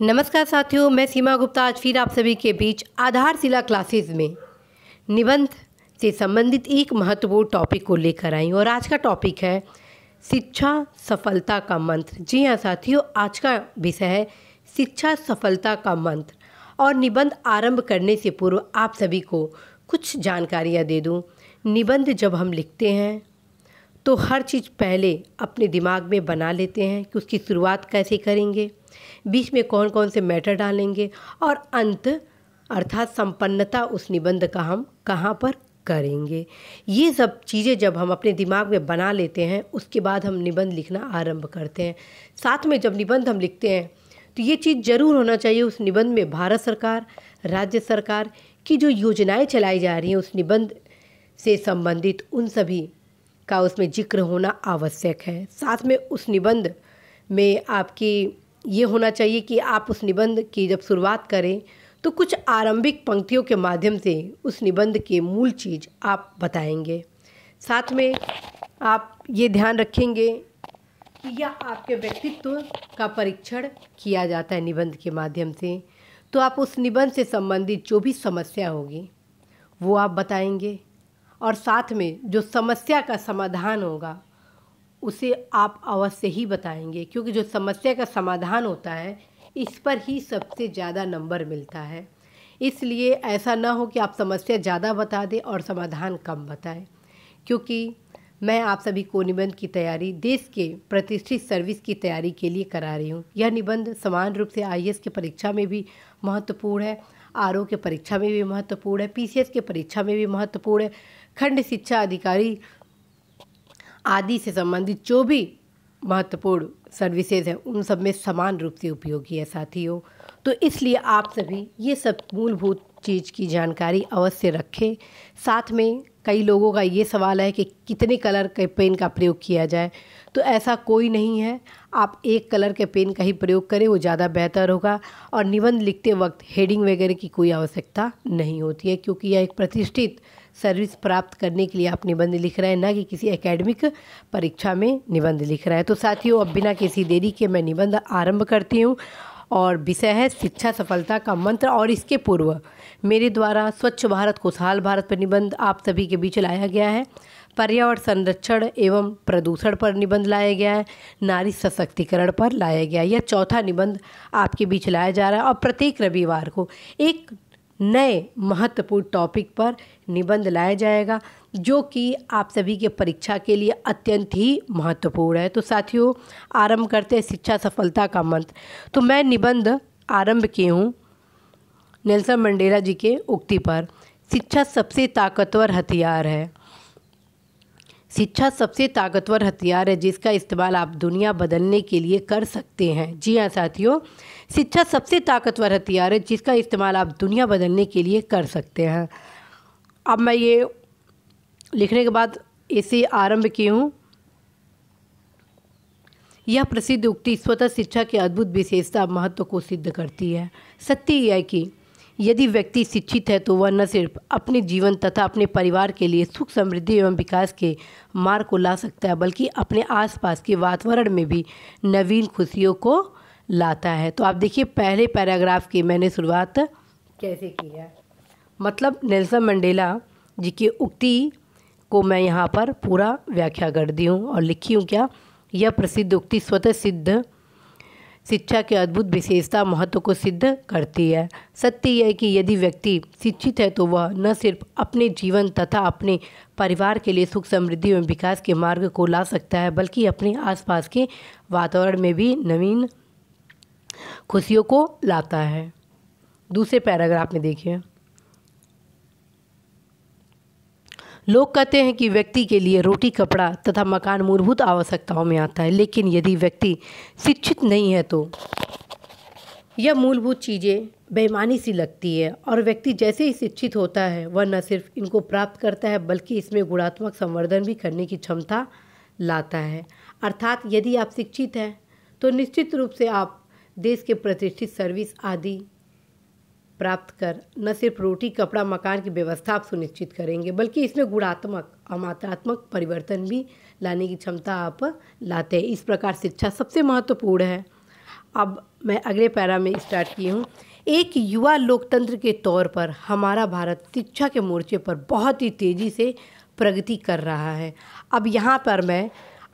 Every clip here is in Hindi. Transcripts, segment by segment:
नमस्कार साथियों मैं सीमा गुप्ता आज फिर आप सभी के बीच आधारशिला क्लासेस में निबंध से संबंधित एक महत्वपूर्ण टॉपिक को लेकर आई और आज का टॉपिक है शिक्षा सफलता का मंत्र जी हाँ साथियों आज का विषय है शिक्षा सफलता का मंत्र और निबंध आरंभ करने से पूर्व आप सभी को कुछ जानकारियाँ दे दूँ निबंध जब हम लिखते हैं तो हर चीज़ पहले अपने दिमाग में बना लेते हैं कि उसकी शुरुआत कैसे करेंगे बीच में कौन कौन से मैटर डालेंगे और अंत अर्थात संपन्नता उस निबंध का हम कहाँ पर करेंगे ये सब चीज़ें जब हम अपने दिमाग में बना लेते हैं उसके बाद हम निबंध लिखना आरंभ करते हैं साथ में जब निबंध हम लिखते हैं तो ये चीज़ ज़रूर होना चाहिए उस निबंध में भारत सरकार राज्य सरकार की जो योजनाएं चलाई जा रही हैं उस निबंध से संबंधित उन सभी का उसमें जिक्र होना आवश्यक है साथ में उस निबंध में आपकी ये होना चाहिए कि आप उस निबंध की जब शुरुआत करें तो कुछ आरंभिक पंक्तियों के माध्यम से उस निबंध की मूल चीज़ आप बताएंगे साथ में आप ये ध्यान रखेंगे कि यह आपके व्यक्तित्व का परीक्षण किया जाता है निबंध के माध्यम से तो आप उस निबंध से संबंधित जो भी समस्या होगी वो आप बताएंगे और साथ में जो समस्या का समाधान होगा उसे आप अवश्य ही बताएंगे क्योंकि जो समस्या का समाधान होता है इस पर ही सबसे ज़्यादा नंबर मिलता है इसलिए ऐसा ना हो कि आप समस्या ज़्यादा बता दें और समाधान कम बताएं क्योंकि मैं आप सभी को निबंध की तैयारी देश के प्रतिष्ठित सर्विस की तैयारी के लिए करा रही हूँ यह निबंध समान रूप से आई की परीक्षा में भी महत्वपूर्ण है आर के परीक्षा में भी महत्वपूर्ण है पी के परीक्षा में भी महत्वपूर्ण है खंड शिक्षा अधिकारी आदि से संबंधित जो भी महत्वपूर्ण सर्विसेज हैं उन सब में समान रूप से उपयोगी है साथियों तो इसलिए आप सभी ये सब मूलभूत चीज़ की जानकारी अवश्य रखें साथ में कई लोगों का ये सवाल है कि कितने कलर के पेन का प्रयोग किया जाए तो ऐसा कोई नहीं है आप एक कलर के पेन का ही प्रयोग करें वो ज़्यादा बेहतर होगा और निबंध लिखते वक्त हेडिंग वगैरह की कोई आवश्यकता नहीं होती है क्योंकि यह एक प्रतिष्ठित सर्विस प्राप्त करने के लिए आप निबंध लिख रहे हैं ना कि किसी एकेडमिक परीक्षा में निबंध लिख रहे हैं तो साथियों अब बिना किसी देरी के मैं निबंध आरंभ करती हूँ और विषय है शिक्षा सफलता का मंत्र और इसके पूर्व मेरे द्वारा स्वच्छ भारत खुशहाल भारत पर निबंध आप सभी के बीच लाया गया है पर्यावरण संरक्षण एवं प्रदूषण पर निबंध लाया गया है नारी सशक्तिकरण पर लाया गया है यह चौथा निबंध आपके बीच लाया जा रहा है और प्रत्येक रविवार को एक नए महत्वपूर्ण टॉपिक पर निबंध लाया जाएगा जो कि आप सभी के परीक्षा के लिए अत्यंत ही महत्वपूर्ण है तो साथियों आरंभ करते हैं शिक्षा सफलता का मंत्र तो मैं निबंध आरंभ किए हूँ नेल्सन मंडेला जी के उक्ति पर शिक्षा सबसे ताकतवर हथियार है शिक्षा सबसे ताकतवर हथियार है जिसका इस्तेमाल आप दुनिया बदलने के लिए कर सकते हैं जी हाँ साथियों शिक्षा सबसे ताकतवर हथियार है जिसका इस्तेमाल आप दुनिया बदलने के लिए कर सकते हैं अब मैं ये लिखने के बाद इसे आरंभ की हूँ यह प्रसिद्ध उक्ति स्वतः शिक्षा की अद्भुत विशेषता महत्व को सिद्ध करती है सत्य यह कि यदि व्यक्ति शिक्षित है तो वह न सिर्फ अपने जीवन तथा अपने परिवार के लिए सुख समृद्धि एवं विकास के मार्ग को ला सकता है बल्कि अपने आसपास के वातावरण में भी नवीन खुशियों को लाता है तो आप देखिए पहले पैराग्राफ की मैंने शुरुआत कैसे की है मतलब नेल्सन मंडेला जी की उक्ति को मैं यहाँ पर पूरा व्याख्या कर दी हूँ और लिखी हूँ क्या यह प्रसिद्ध उक्ति स्वतः सिद्ध शिक्षा की अद्भुत विशेषता महत्व को सिद्ध करती है सत्य यह कि यदि व्यक्ति शिक्षित है तो वह न सिर्फ अपने जीवन तथा अपने परिवार के लिए सुख समृद्धि एवं विकास के मार्ग को ला सकता है बल्कि अपने आसपास के वातावरण में भी नवीन खुशियों को लाता है दूसरे पैराग्राफ में देखिए लोग कहते हैं कि व्यक्ति के लिए रोटी कपड़ा तथा मकान मूलभूत आवश्यकताओं में आता है लेकिन यदि व्यक्ति शिक्षित नहीं है तो यह मूलभूत चीज़ें बेमानी सी लगती है और व्यक्ति जैसे ही शिक्षित होता है वह न सिर्फ इनको प्राप्त करता है बल्कि इसमें गुणात्मक संवर्धन भी करने की क्षमता लाता है अर्थात यदि आप शिक्षित हैं तो निश्चित रूप से आप देश के प्रतिष्ठित सर्विस आदि प्राप्त कर न सिर्फ रोटी कपड़ा मकान की व्यवस्था आप सुनिश्चित करेंगे बल्कि इसमें गुणात्मक और मात्रात्मक परिवर्तन भी लाने की क्षमता आप लाते हैं इस प्रकार शिक्षा सबसे महत्वपूर्ण है अब मैं अगले पैरा में स्टार्ट की हूँ एक युवा लोकतंत्र के तौर पर हमारा भारत शिक्षा के मोर्चे पर बहुत ही तेज़ी से प्रगति कर रहा है अब यहाँ पर मैं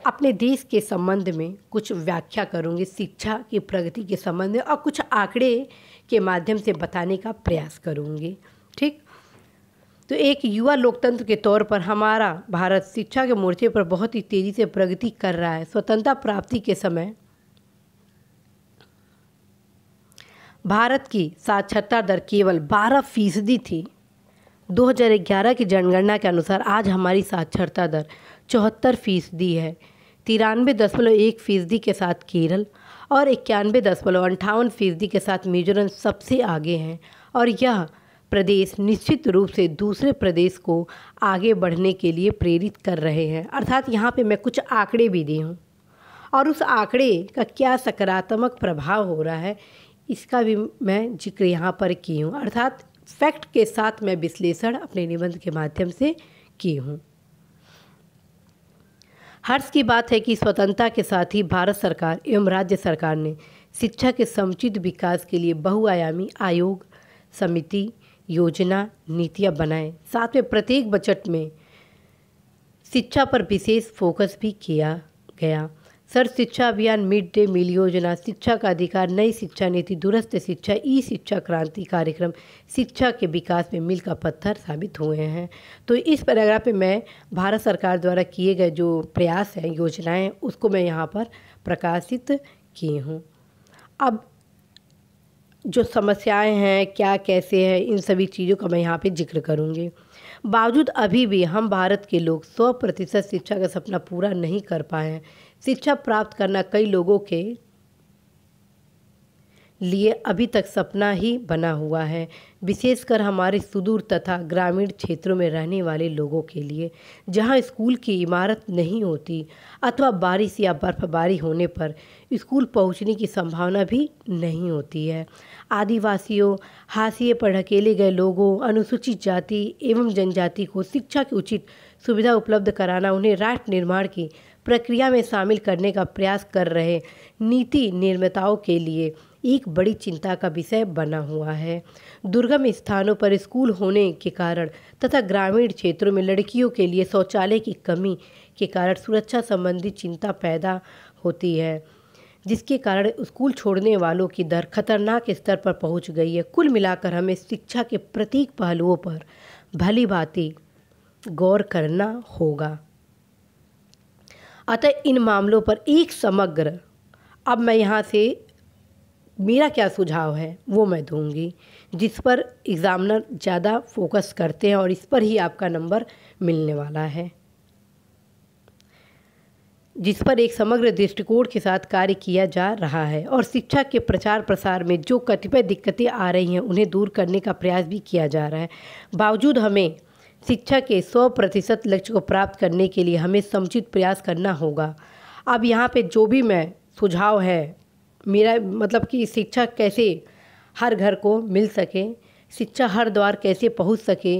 अपने देश के संबंध में कुछ व्याख्या करूँगी शिक्षा की प्रगति के संबंध में और कुछ आंकड़े के माध्यम से बताने का प्रयास करूँगी ठीक तो एक युवा लोकतंत्र के तौर पर हमारा भारत शिक्षा के मोर्चे पर बहुत ही तेज़ी से प्रगति कर रहा है स्वतंत्रता प्राप्ति के समय भारत की साक्षरता दर केवल 12 फीसदी थी 2011 की जनगणना के अनुसार आज हमारी साक्षरता दर चौहत्तर फीसदी है तिरानवे दशमलव एक फीसदी के साथ केरल और इक्यानवे दशमलव अंठावन फीसदी के साथ मिजोरम सबसे आगे हैं और यह प्रदेश निश्चित रूप से दूसरे प्रदेश को आगे बढ़ने के लिए प्रेरित कर रहे हैं अर्थात यहाँ पे मैं कुछ आंकड़े भी दी हूँ और उस आंकड़े का क्या सकारात्मक प्रभाव हो रहा है इसका भी मैं जिक्र यहाँ पर की हूँ अर्थात फैक्ट के साथ मैं विश्लेषण अपने निबंध के माध्यम से की हूँ हर्ष की बात है कि स्वतंत्रता के साथ ही भारत सरकार एवं राज्य सरकार ने शिक्षा के समुचित विकास के लिए बहुआयामी आयोग समिति योजना नीतियां बनाए साथ में प्रत्येक बजट में शिक्षा पर विशेष फोकस भी किया गया सर शिक्षा अभियान मिड डे मील योजना शिक्षा का अधिकार नई शिक्षा नीति दूरस्थ शिक्षा ई शिक्षा क्रांति कार्यक्रम शिक्षा के विकास में मिल का पत्थर साबित हुए हैं तो इस पैराग्राफ में मैं भारत सरकार द्वारा किए गए जो प्रयास हैं योजनाएं उसको मैं यहाँ पर प्रकाशित किए हूँ अब जो समस्याएं हैं क्या कैसे हैं इन सभी चीज़ों का मैं यहाँ पे जिक्र करूँगी बावजूद अभी भी हम भारत के लोग सौ प्रतिशत शिक्षा का सपना पूरा नहीं कर पाए हैं शिक्षा प्राप्त करना कई लोगों के लिए अभी तक सपना ही बना हुआ है विशेषकर हमारे सुदूर तथा ग्रामीण क्षेत्रों में रहने वाले लोगों के लिए जहां स्कूल की इमारत नहीं होती अथवा बारिश या बर्फबारी होने पर स्कूल पहुंचने की संभावना भी नहीं होती है आदिवासियों हाशिए पर ढकेले गए लोगों अनुसूचित जाति एवं जनजाति को शिक्षा की उचित सुविधा उपलब्ध कराना उन्हें राष्ट्र निर्माण की प्रक्रिया में शामिल करने का प्रयास कर रहे नीति निर्माताओं के लिए एक बड़ी चिंता का विषय बना हुआ है दुर्गम स्थानों पर स्कूल होने के कारण तथा ग्रामीण क्षेत्रों में लड़कियों के लिए शौचालय की कमी के कारण सुरक्षा संबंधी चिंता पैदा होती है जिसके कारण स्कूल छोड़ने वालों की दर खतरनाक स्तर पर पहुंच गई है कुल मिलाकर हमें शिक्षा के प्रतीक पहलुओं पर भली भांति गौर करना होगा अतः इन मामलों पर एक समग्र अब मैं यहाँ से मेरा क्या सुझाव है वो मैं दूंगी जिस पर एग्ज़ामिनर ज़्यादा फोकस करते हैं और इस पर ही आपका नंबर मिलने वाला है जिस पर एक समग्र दृष्टिकोण के साथ कार्य किया जा रहा है और शिक्षा के प्रचार प्रसार में जो कतिपय दिक्कतें आ रही हैं उन्हें दूर करने का प्रयास भी किया जा रहा है बावजूद हमें शिक्षा के 100 प्रतिशत लक्ष्य को प्राप्त करने के लिए हमें समुचित प्रयास करना होगा अब यहाँ पे जो भी मैं सुझाव है मेरा मतलब कि शिक्षा कैसे हर घर को मिल सके शिक्षा हर द्वार कैसे पहुँच सके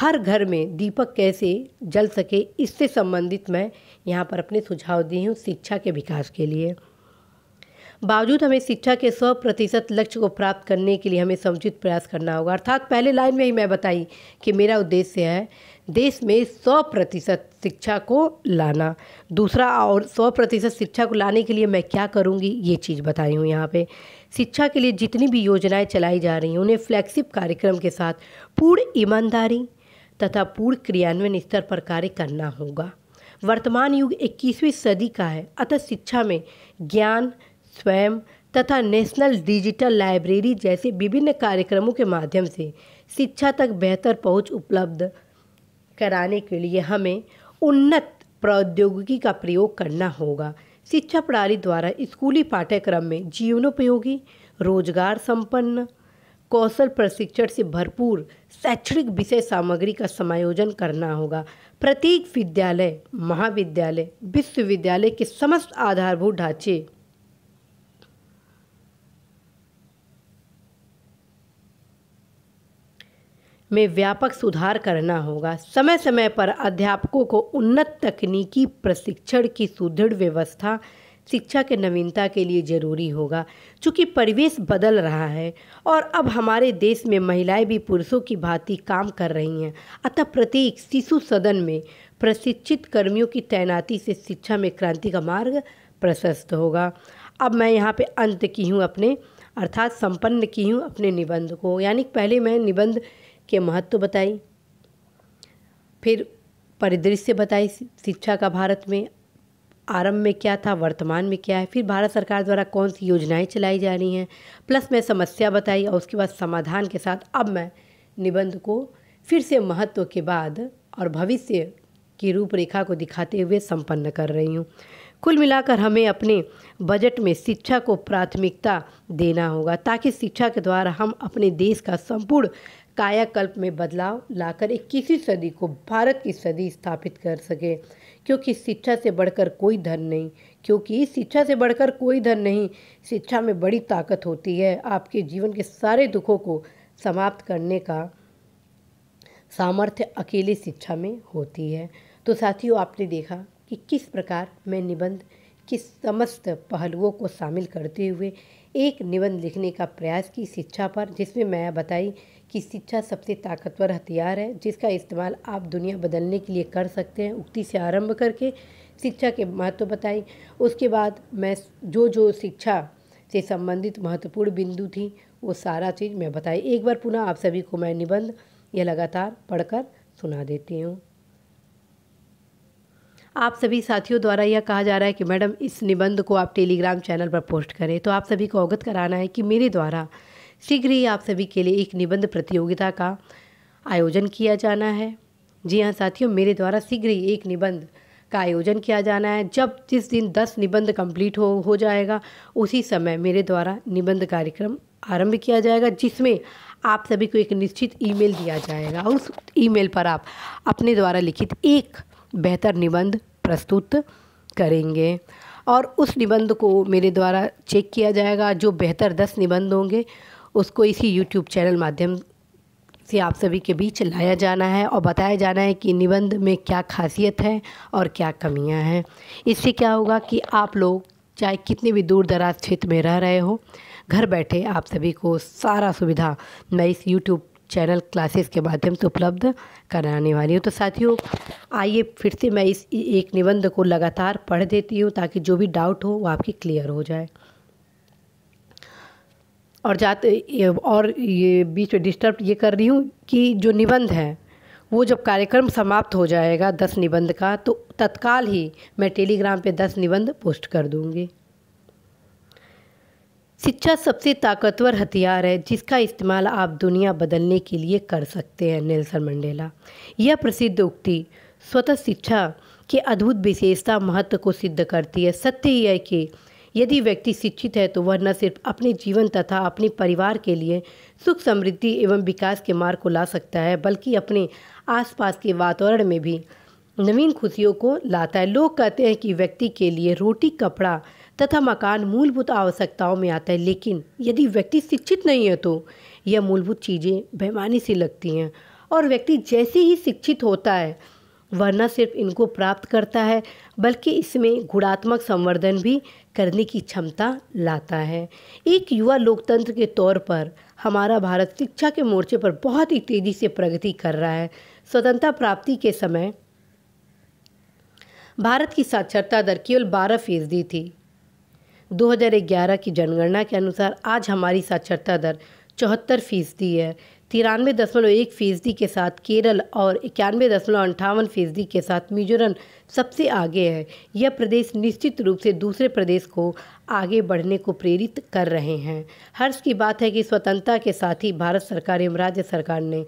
हर घर में दीपक कैसे जल सके इससे संबंधित मैं यहाँ पर अपने सुझाव दी हूँ शिक्षा के विकास के लिए बावजूद हमें शिक्षा के सौ प्रतिशत लक्ष्य को प्राप्त करने के लिए हमें समुचित प्रयास करना होगा अर्थात पहले लाइन में ही मैं बताई कि मेरा उद्देश्य है देश में सौ प्रतिशत शिक्षा को लाना दूसरा और सौ प्रतिशत शिक्षा को लाने के लिए मैं क्या करूँगी ये चीज़ बताई हूँ यहाँ पे शिक्षा के लिए जितनी भी योजनाएं चलाई जा रही हैं उन्हें फ्लैगशिप कार्यक्रम के साथ पूर्ण ईमानदारी तथा पूर्ण क्रियान्वयन स्तर पर कार्य करना होगा वर्तमान युग 21वीं सदी का है अतः शिक्षा में ज्ञान स्वयं तथा नेशनल डिजिटल लाइब्रेरी जैसे विभिन्न कार्यक्रमों के माध्यम से शिक्षा तक बेहतर पहुंच उपलब्ध कराने के लिए हमें उन्नत प्रौद्योगिकी का प्रयोग करना होगा शिक्षा प्रणाली द्वारा स्कूली पाठ्यक्रम में जीवनोपयोगी रोजगार संपन्न कौशल प्रशिक्षण से भरपूर शैक्षणिक विषय सामग्री का समायोजन करना होगा प्रत्येक विद्यालय महाविद्यालय विश्वविद्यालय के समस्त आधारभूत ढांचे में व्यापक सुधार करना होगा समय समय पर अध्यापकों को उन्नत तकनीकी प्रशिक्षण की सुदृढ़ व्यवस्था शिक्षा के नवीनता के लिए जरूरी होगा क्योंकि परिवेश बदल रहा है और अब हमारे देश में महिलाएं भी पुरुषों की भांति काम कर रही हैं अतः प्रत्येक शिशु सदन में प्रशिक्षित कर्मियों की तैनाती से शिक्षा में क्रांति का मार्ग प्रशस्त होगा अब मैं यहाँ पे अंत की हूँ अपने अर्थात संपन्न की हूँ अपने निबंध को यानी पहले मैं निबंध के महत्व बताई फिर परिदृश्य बताई शिक्षा का भारत में आरंभ में क्या था वर्तमान में क्या है फिर भारत सरकार द्वारा कौन सी योजनाएं चलाई जा रही हैं प्लस मैं समस्या बताई और उसके बाद समाधान के साथ अब मैं निबंध को फिर से महत्व के बाद और भविष्य की रूपरेखा को दिखाते हुए संपन्न कर रही हूँ कुल मिलाकर हमें अपने बजट में शिक्षा को प्राथमिकता देना होगा ताकि शिक्षा के द्वारा हम अपने देश का संपूर्ण कायाकल्प में बदलाव लाकर इक्कीसवीं सदी को भारत की सदी स्थापित कर सके क्योंकि शिक्षा से बढ़कर कोई धन नहीं क्योंकि शिक्षा से बढ़कर कोई धन नहीं शिक्षा में बड़ी ताकत होती है आपके जीवन के सारे दुखों को समाप्त करने का सामर्थ्य अकेले शिक्षा में होती है तो साथियों आपने देखा कि किस प्रकार मैं निबंध किस समस्त पहलुओं को शामिल करते हुए एक निबंध लिखने का प्रयास की शिक्षा पर जिसमें मैं बताई कि शिक्षा सबसे ताकतवर हथियार है जिसका इस्तेमाल आप दुनिया बदलने के लिए कर सकते हैं उक्ति से आरंभ करके शिक्षा के महत्व बताई उसके बाद मैं जो जो शिक्षा से संबंधित महत्वपूर्ण बिंदु थी वो सारा चीज़ मैं बताई एक बार पुनः आप सभी को मैं निबंध यह लगातार पढ़कर सुना देती हूँ आप सभी साथियों द्वारा यह कहा जा रहा है कि मैडम इस निबंध को आप टेलीग्राम चैनल पर पोस्ट करें तो आप सभी को अवगत कराना है कि मेरे द्वारा शीघ्र ही आप सभी के लिए एक निबंध प्रतियोगिता का आयोजन किया जाना है जी हाँ साथियों मेरे द्वारा शीघ्र ही एक निबंध का आयोजन किया जाना है जब जिस दिन दस निबंध कंप्लीट हो हो जाएगा उसी समय मेरे द्वारा निबंध कार्यक्रम आरंभ किया जाएगा जिसमें आप सभी को एक निश्चित ईमेल दिया जाएगा उस ईमेल पर आप अपने द्वारा लिखित एक बेहतर निबंध प्रस्तुत करेंगे और उस निबंध को मेरे द्वारा चेक किया जाएगा जो बेहतर दस निबंध होंगे उसको इसी यूट्यूब चैनल माध्यम से आप सभी के बीच लाया जाना है और बताया जाना है कि निबंध में क्या खासियत है और क्या कमियां हैं इससे क्या होगा कि आप लोग चाहे कितने भी दूर दराज क्षेत्र में रह रहे हो घर बैठे आप सभी को सारा सुविधा मैं इस यूट्यूब चैनल क्लासेस के माध्यम से उपलब्ध कराने वाली हूँ तो साथियों आइए फिर से मैं इस एक निबंध को लगातार पढ़ देती हूँ ताकि जो भी डाउट हो वो आपकी क्लियर हो जाए और जाते और ये बीच में डिस्टर्ब ये कर रही हूँ कि जो निबंध है वो जब कार्यक्रम समाप्त हो जाएगा दस निबंध का तो तत्काल ही मैं टेलीग्राम पे दस निबंध पोस्ट कर दूँगी शिक्षा सबसे ताकतवर हथियार है जिसका इस्तेमाल आप दुनिया बदलने के लिए कर सकते हैं नेल्सन मंडेला यह प्रसिद्ध उक्ति स्वतः शिक्षा के अद्भुत विशेषता महत्व को सिद्ध करती है सत्य ही है कि यदि व्यक्ति शिक्षित है तो वह न सिर्फ अपने जीवन तथा अपने परिवार के लिए सुख समृद्धि एवं विकास के मार्ग को ला सकता है बल्कि अपने आसपास के वातावरण में भी नवीन खुशियों को लाता है लोग कहते हैं कि व्यक्ति के लिए रोटी कपड़ा तथा मकान मूलभूत आवश्यकताओं में आता है लेकिन यदि व्यक्ति शिक्षित नहीं है तो यह मूलभूत चीज़ें बेमानी सी लगती हैं और व्यक्ति जैसे ही शिक्षित होता है वह न सिर्फ इनको प्राप्त करता है बल्कि इसमें गुणात्मक संवर्धन भी करने की क्षमता लाता है एक युवा लोकतंत्र के तौर पर हमारा भारत शिक्षा के मोर्चे पर बहुत ही तेज़ी से प्रगति कर रहा है स्वतंत्रता प्राप्ति के समय भारत की साक्षरता दर केवल बारह फीसदी थी 2011 की जनगणना के अनुसार आज हमारी साक्षरता दर चौहत्तर फीसदी है तिरानवे दशमलव एक फीसदी के साथ केरल और इक्यानवे दशमलव अंठावन फीसदी के साथ मिजोरम सबसे आगे है यह प्रदेश निश्चित रूप से दूसरे प्रदेश को आगे बढ़ने को प्रेरित कर रहे हैं हर्ष की बात है कि स्वतंत्रता के साथ ही भारत सरकार एवं राज्य सरकार ने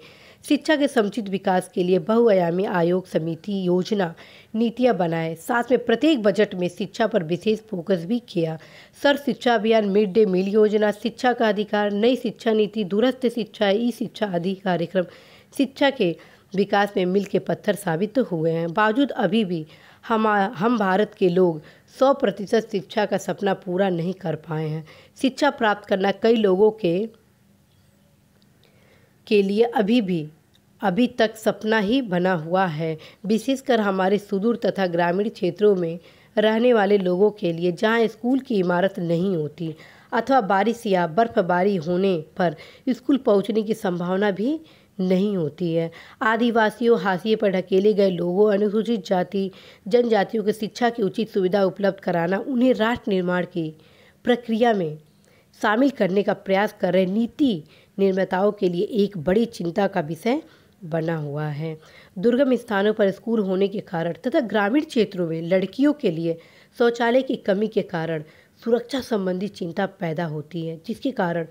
शिक्षा के समुचित विकास के लिए बहुआयामी आयोग समिति योजना नीतियां बनाए साथ में प्रत्येक बजट में शिक्षा पर विशेष फोकस भी किया सर शिक्षा अभियान मिड डे मील योजना शिक्षा का अधिकार नई शिक्षा नीति दूरस्थ शिक्षा ई शिक्षा आदि कार्यक्रम शिक्षा के विकास में मिल के पत्थर साबित हुए हैं बावजूद अभी भी हम हम भारत के लोग 100 प्रतिशत शिक्षा का सपना पूरा नहीं कर पाए हैं शिक्षा प्राप्त करना कई लोगों के के लिए अभी भी अभी तक सपना ही बना हुआ है विशेषकर हमारे सुदूर तथा ग्रामीण क्षेत्रों में रहने वाले लोगों के लिए जहाँ स्कूल की इमारत नहीं होती अथवा बारिश या बर्फबारी होने पर स्कूल पहुँचने की संभावना भी नहीं होती है आदिवासियों हाशिए पर ढकेले गए लोगों अनुसूचित जाति जनजातियों के शिक्षा की उचित सुविधा उपलब्ध कराना उन्हें राष्ट्र निर्माण की प्रक्रिया में शामिल करने का प्रयास कर रहे नीति निर्माताओं के लिए एक बड़ी चिंता का विषय बना हुआ है दुर्गम स्थानों पर स्कूल होने के कारण तथा ग्रामीण क्षेत्रों में लड़कियों के लिए शौचालय की कमी के कारण सुरक्षा संबंधी चिंता पैदा होती है जिसके कारण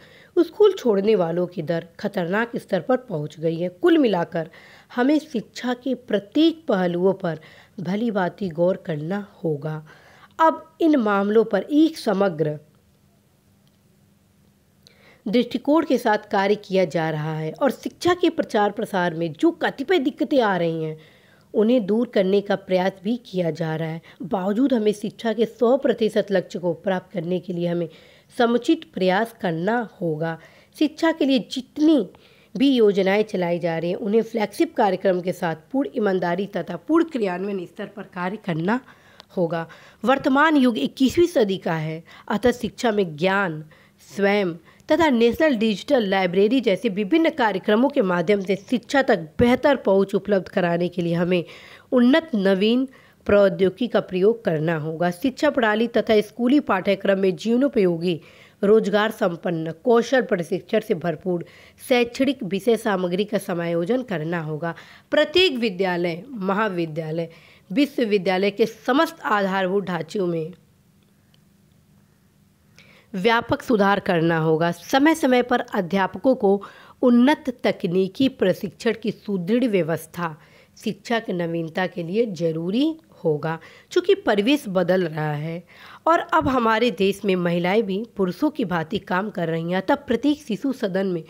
स्कूल छोड़ने वालों की दर खतरनाक स्तर पर पहुंच गई है कुल मिलाकर हमें शिक्षा के प्रत्येक पहलुओं पर भली भांति गौर करना होगा अब इन मामलों पर एक समग्र दृष्टिकोण के साथ कार्य किया जा रहा है और शिक्षा के प्रचार प्रसार में जो कतिपय दिक्कतें आ रही हैं उन्हें दूर करने का प्रयास भी किया जा रहा है बावजूद हमें शिक्षा के सौ प्रतिशत लक्ष्य को प्राप्त करने के लिए हमें समुचित प्रयास करना होगा शिक्षा के लिए जितनी भी योजनाएं चलाई जा रही हैं उन्हें फ्लैगशिप कार्यक्रम के साथ पूर्ण ईमानदारी तथा पूर्ण क्रियान्वयन स्तर पर कार्य करना होगा वर्तमान युग इक्कीसवीं सदी का है अतः शिक्षा में ज्ञान स्वयं तथा नेशनल डिजिटल लाइब्रेरी जैसे विभिन्न कार्यक्रमों के माध्यम से शिक्षा तक बेहतर पहुंच उपलब्ध कराने के लिए हमें उन्नत नवीन प्रौद्योगिकी का प्रयोग करना होगा शिक्षा प्रणाली तथा स्कूली पाठ्यक्रम में जीवनोपयोगी रोजगार संपन्न कौशल प्रशिक्षण से भरपूर शैक्षणिक विषय सामग्री का समायोजन करना होगा प्रत्येक विद्यालय महाविद्यालय विश्वविद्यालय के समस्त आधारभूत ढांचों में व्यापक सुधार करना होगा समय समय पर अध्यापकों को उन्नत तकनीकी प्रशिक्षण की सुदृढ़ व्यवस्था शिक्षा की नवीनता के लिए जरूरी होगा क्योंकि परिवेश बदल रहा है और अब हमारे देश में महिलाएं भी पुरुषों की भांति काम कर रही हैं तब प्रत्येक शिशु सदन में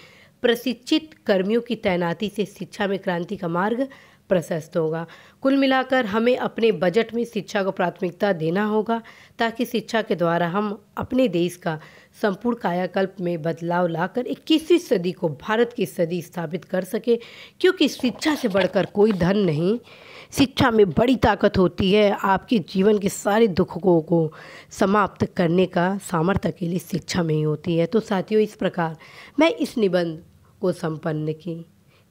प्रशिक्षित कर्मियों की तैनाती से शिक्षा में क्रांति का मार्ग प्रशस्त होगा कुल मिलाकर हमें अपने बजट में शिक्षा को प्राथमिकता देना होगा ताकि शिक्षा के द्वारा हम अपने देश का संपूर्ण कायाकल्प में बदलाव लाकर 21वीं सदी को भारत की सदी स्थापित कर सके क्योंकि शिक्षा से बढ़कर कोई धन नहीं शिक्षा में बड़ी ताकत होती है आपके जीवन के सारे दुखों को समाप्त करने का सामर्थ्य अकेली शिक्षा में ही होती है तो साथियों इस प्रकार मैं इस निबंध को संपन्न की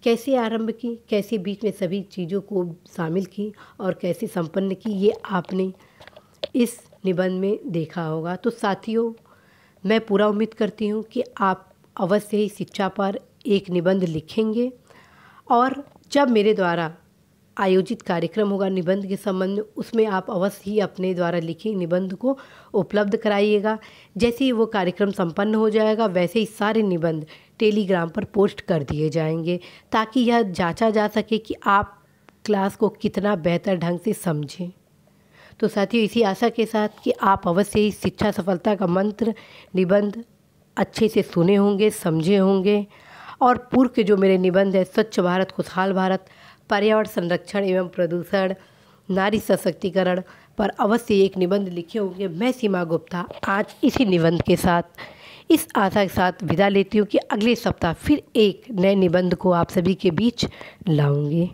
कैसे आरंभ की कैसे बीच में सभी चीज़ों को शामिल की और कैसे संपन्न की ये आपने इस निबंध में देखा होगा तो साथियों मैं पूरा उम्मीद करती हूँ कि आप अवश्य ही शिक्षा पर एक निबंध लिखेंगे और जब मेरे द्वारा आयोजित कार्यक्रम होगा निबंध के संबंध में उसमें आप अवश्य ही अपने द्वारा लिखे निबंध को उपलब्ध कराइएगा जैसे ही वो कार्यक्रम संपन्न हो जाएगा वैसे ही सारे निबंध टेलीग्राम पर पोस्ट कर दिए जाएंगे ताकि यह जांचा जा सके कि आप क्लास को कितना बेहतर ढंग से समझें तो साथियों इसी आशा के साथ कि आप अवश्य ही शिक्षा सफलता का मंत्र निबंध अच्छे से सुने होंगे समझे होंगे और पूर्व के जो मेरे निबंध है स्वच्छ भारत खुशहाल भारत पर्यावरण संरक्षण एवं प्रदूषण नारी सशक्तिकरण पर अवश्य एक निबंध लिखे होंगे मैं सीमा गुप्ता आज इसी निबंध के साथ इस आशा के साथ विदा लेती हूँ कि अगले सप्ताह फिर एक नए निबंध को आप सभी के बीच लाऊंगी